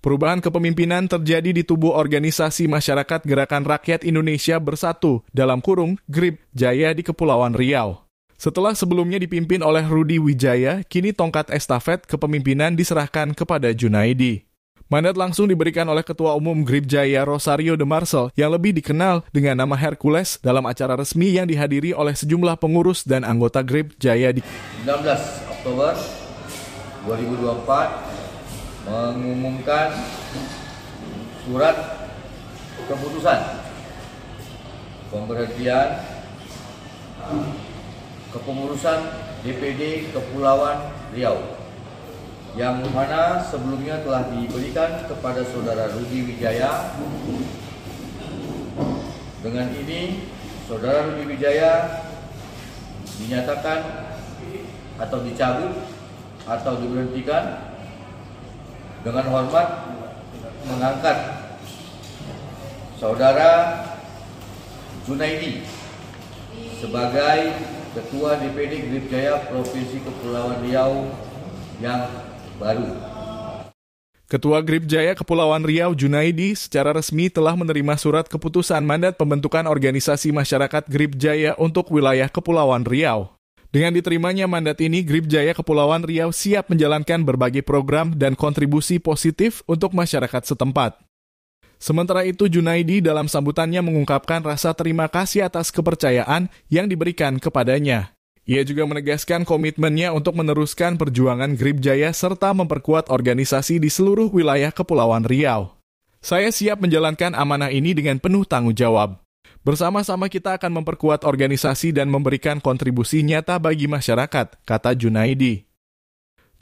Perubahan kepemimpinan terjadi di tubuh organisasi masyarakat Gerakan Rakyat Indonesia Bersatu dalam kurung GRIP Jaya di Kepulauan Riau. Setelah sebelumnya dipimpin oleh Rudi Wijaya, kini tongkat estafet kepemimpinan diserahkan kepada Junaidi. Mandat langsung diberikan oleh Ketua Umum GRIP Jaya Rosario de Marcel yang lebih dikenal dengan nama Hercules dalam acara resmi yang dihadiri oleh sejumlah pengurus dan anggota GRIP Jaya di 19 Oktober 2024 mengumumkan surat keputusan pemberhentian kepengurusan DPD Kepulauan Riau yang mana sebelumnya telah diberikan kepada saudara Rudi Wijaya dengan ini saudara Rudi Wijaya dinyatakan atau dicabut atau diberhentikan dengan hormat mengangkat saudara Junaidi sebagai Ketua DPD Grip Jaya Provinsi Kepulauan Riau yang baru. Ketua Grip Jaya Kepulauan Riau Junaidi secara resmi telah menerima surat keputusan mandat pembentukan organisasi masyarakat Grip Jaya untuk wilayah Kepulauan Riau. Dengan diterimanya mandat ini, Grip Jaya Kepulauan Riau siap menjalankan berbagai program dan kontribusi positif untuk masyarakat setempat. Sementara itu, Junaidi dalam sambutannya mengungkapkan rasa terima kasih atas kepercayaan yang diberikan kepadanya. Ia juga menegaskan komitmennya untuk meneruskan perjuangan Grip Jaya serta memperkuat organisasi di seluruh wilayah Kepulauan Riau. Saya siap menjalankan amanah ini dengan penuh tanggung jawab. Bersama-sama kita akan memperkuat organisasi dan memberikan kontribusi nyata bagi masyarakat, kata Junaidi.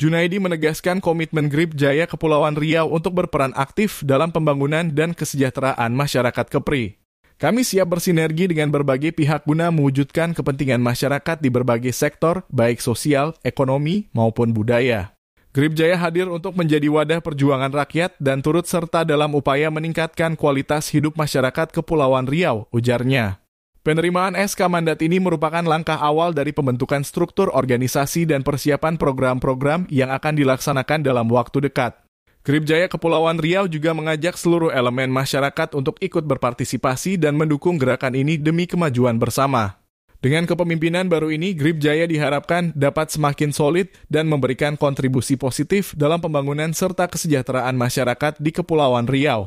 Junaidi menegaskan komitmen Grip Jaya Kepulauan Riau untuk berperan aktif dalam pembangunan dan kesejahteraan masyarakat Kepri. Kami siap bersinergi dengan berbagai pihak guna mewujudkan kepentingan masyarakat di berbagai sektor, baik sosial, ekonomi, maupun budaya. Grip Jaya hadir untuk menjadi wadah perjuangan rakyat dan turut serta dalam upaya meningkatkan kualitas hidup masyarakat Kepulauan Riau, ujarnya. Penerimaan SK mandat ini merupakan langkah awal dari pembentukan struktur organisasi dan persiapan program-program yang akan dilaksanakan dalam waktu dekat. Grip Jaya Kepulauan Riau juga mengajak seluruh elemen masyarakat untuk ikut berpartisipasi dan mendukung gerakan ini demi kemajuan bersama. Dengan kepemimpinan baru ini, Grip Jaya diharapkan dapat semakin solid dan memberikan kontribusi positif dalam pembangunan serta kesejahteraan masyarakat di Kepulauan Riau.